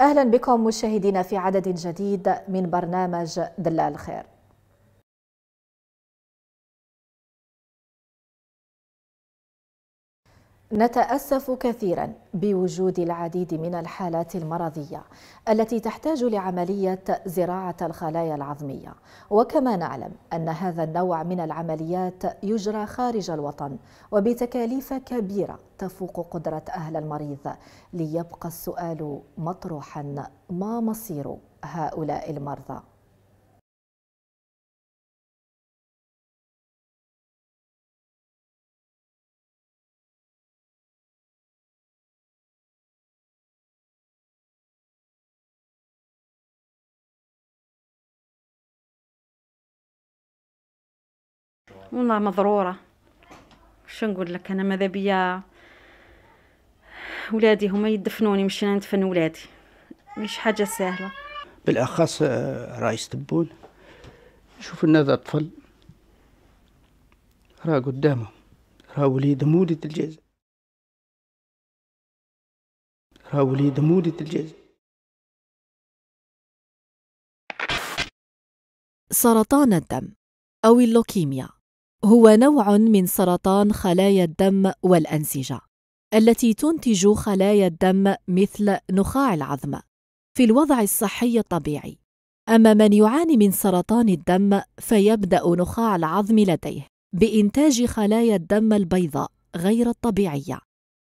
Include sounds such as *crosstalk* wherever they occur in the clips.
أهلا بكم مشاهدينا في عدد جديد من برنامج دلال الخير نتأسف كثيرا بوجود العديد من الحالات المرضية التي تحتاج لعملية زراعة الخلايا العظمية وكما نعلم أن هذا النوع من العمليات يجرى خارج الوطن وبتكاليف كبيرة تفوق قدرة أهل المريض ليبقى السؤال مطروحا ما مصير هؤلاء المرضى والله مضروره واش نقول لك انا ماذا بيا ولادي هما يدفنوني مش انا ندفن ولادي مش حاجه سهله بالاخص آه، رئيس تبون شوف لنا هذا الطفل راه قدامه راه وليد مولد الجزائر راه وليد مولد الجزائر سرطان الدم أو اللوكيميا هو نوع من سرطان خلايا الدم والأنسجة التي تنتج خلايا الدم مثل نخاع العظم في الوضع الصحي الطبيعي أما من يعاني من سرطان الدم فيبدأ نخاع العظم لديه بإنتاج خلايا الدم البيضاء غير الطبيعية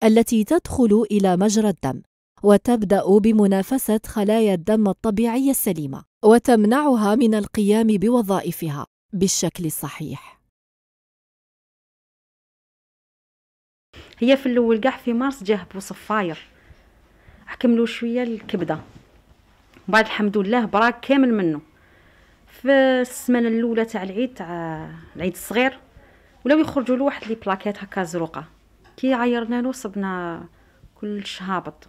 التي تدخل إلى مجرى الدم وتبدأ بمنافسة خلايا الدم الطبيعية السليمة وتمنعها من القيام بوظائفها بالشكل الصحيح هي في الاول كاع في مارس جاه بوصفاير حكملو شويه الكبده بعد الحمد لله براك كامل منه في السمانه الاولى تاع العيد تاع العيد الصغير ولاو يخرجوا له واحد لي بلاكيت هكا زروقه كي عيرنا له صبنا كل هابط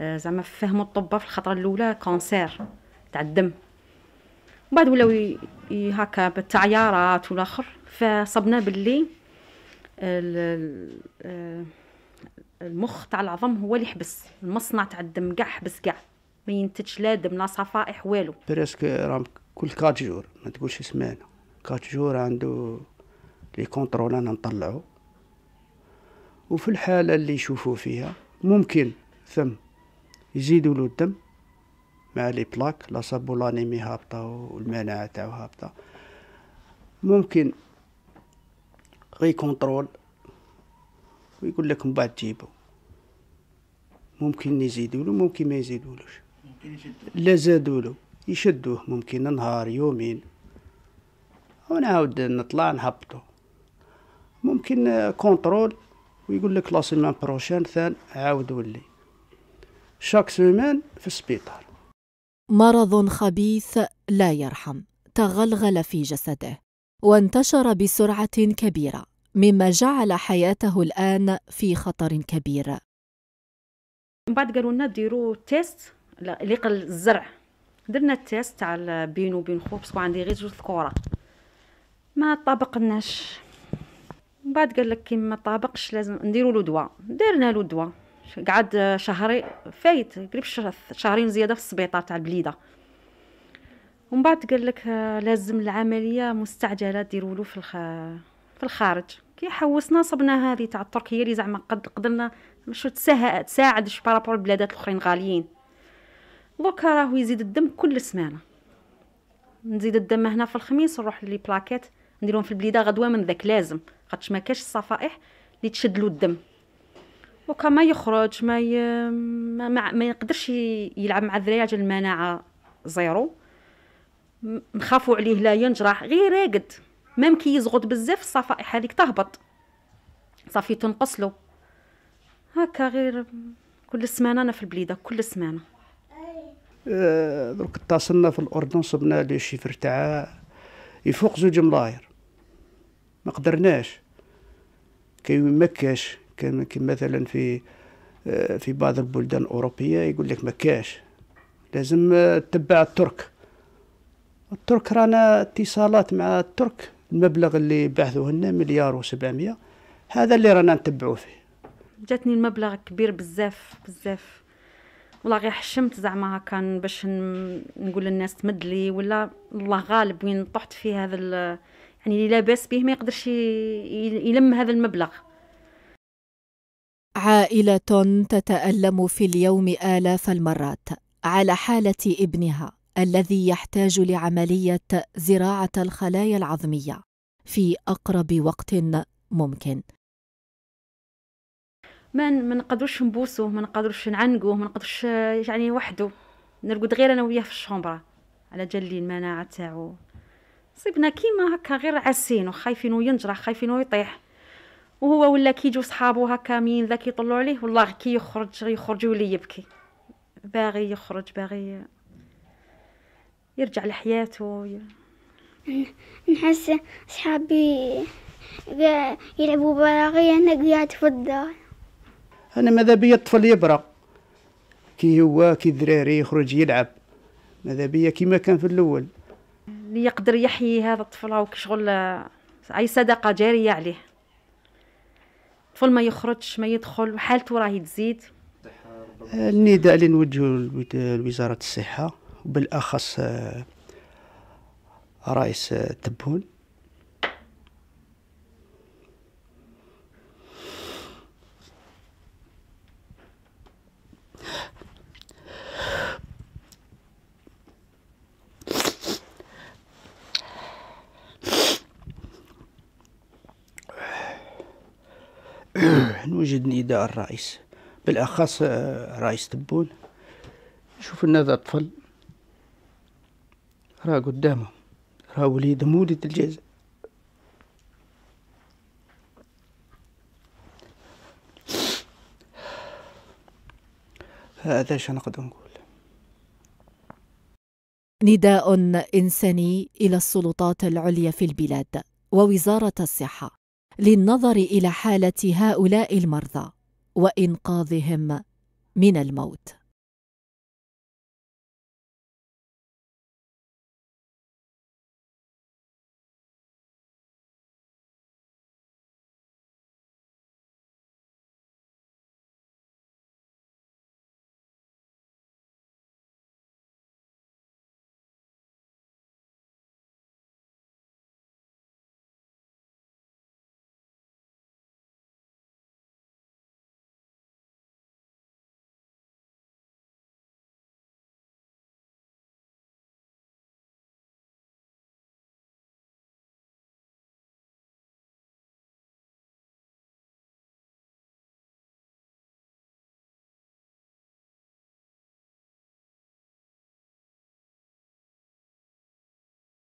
آه، زعما فهموا الطبه في الخطره الاولى كونسير تاع الدم بعد ولاو هكا بالتعيارات والاخر فصبنا باللي المخ تاع العظم هو اللي حبس المصنع تاع الدم كاع حبس كاع ما ينتجش لا دم لا صفائح والو برسك راهم كل كات جور ما تقولش سمانه كات جور عنده لي كونترول انا نطلعو وفي الحاله اللي يشوفوا فيها ممكن ثم يزيدوا له الدم مع لي بلاك لا صابولانيمي هابطه والمناعه تاعو هابطه ممكن غيكونطرول ويقول لك من بعد جيبو ممكن يزيدولو ممكن ما يزيدولوش لا زادولو يشدوه ممكن نهار يومين ونعاود نطلع نهبطو ممكن كونترول ويقول لك لا سيمان بروشان ثان عاود ولي شاك سيمان في السبيطار مرض خبيث لا يرحم تغلغل في جسده وانتشر بسرعه كبيره مما جعل حياته الآن في خطر كبير من بعد قالوا لنا ديروا تيست قل الزرع درنا التيست تاع بينو وبين خوبس وعندي غير جوج الكره ما طابقناش من بعد قال لك كي ما طابقش لازم نديروا له دواء درنا له دواء قعد شهري فايت قريب شهرين زياده في السبيطار تاع البليده ومن بعد قال لك لازم العمليه مستعجله ديروا له في الخ... في الخارج كي حوسنا صبنا هذه تاع تركيا اللي زعما قد قدرنا مش تساعد بارابور البلادات الاخرين غاليين دوكا راهو يزيد الدم كل سمانه نزيد الدم هنا في الخميس نروح لي بلاكيت نديرهم في البليده غدوه من ذاك لازم خاطش ما كاش الصفائح اللي تشدلو الدم دوكا ما يخرج ما ي... ما, ما, ما يقدرش يلعب مع الذريعه المناعه زيرو نخافوا عليه لا ينجرح غير راقد مام كي يزغط بزاف الصفائح هذيك تهبط صافي تنقص له هكا غير كل سمانه انا في البليده كل سمانه آه درك اتصلنا في الاردن صبنا لي شيفر تاع يفوق زوج ملاير ما قدرناش كي ما كاش كان مثلا في آه، في بعض البلدان الاوروبيه يقول لك ما كاش لازم تتبع الترك الترك رانا اتصالات مع الترك المبلغ اللي بعثوه لنا مليار و700 هذا اللي رانا نتبعوا فيه جاتني المبلغ كبير بزاف بزاف والله غير حشمت زعما كان باش نقول للناس تمد لي ولا الله غالب وين طحت في هذا يعني اللي لاباس به ما يقدرش يلم هذا المبلغ عائله تتالم في اليوم الاف المرات على حاله ابنها الذي يحتاج لعمليه زراعه الخلايا العظميه في اقرب وقت ممكن ما ما نقدروش نبوسوه ما نقدروش نعنقوه ما نقدروش يعني وحده نرقد غير انا وياه في الشومبره على جال المناعه تاعو صيبنا كيما هكا غير عاسين وخايفين ينجرح خايفين يطيح وهو ولا كيجو صحابو هكا مين ذاك يطلعوا عليه والله كي يخرج يخرجوا لي يبكي باغي يخرج باغي يرجع لحياته نحس أصحابي يلعبوا براغي أنا قاعد في الدار أنا ماذا بيا الطفل يبرا كي هو كي الدراري يخرج يلعب ماذا بيا كيما كان في الأول اللي يقدر يحيي هذا الطفل أو شغل أي صدقة جارية عليه الطفل ما يخرجش ما يدخل وحالته راهي تزيد النداء اللي نوجهه لوزارة الصحة وبالأخص آه، رئيس آه، تبون *clears throat* نوجد نداء الرئيس بالأخص آه، رئيس تبون شوف لنا هذا الطفل راه قدامه راه وليد مودة الجزء هذا شنو نقدر نقول نداء إنساني إلى السلطات العليا في البلاد ووزارة الصحة للنظر إلى حالة هؤلاء المرضى وإنقاذهم من الموت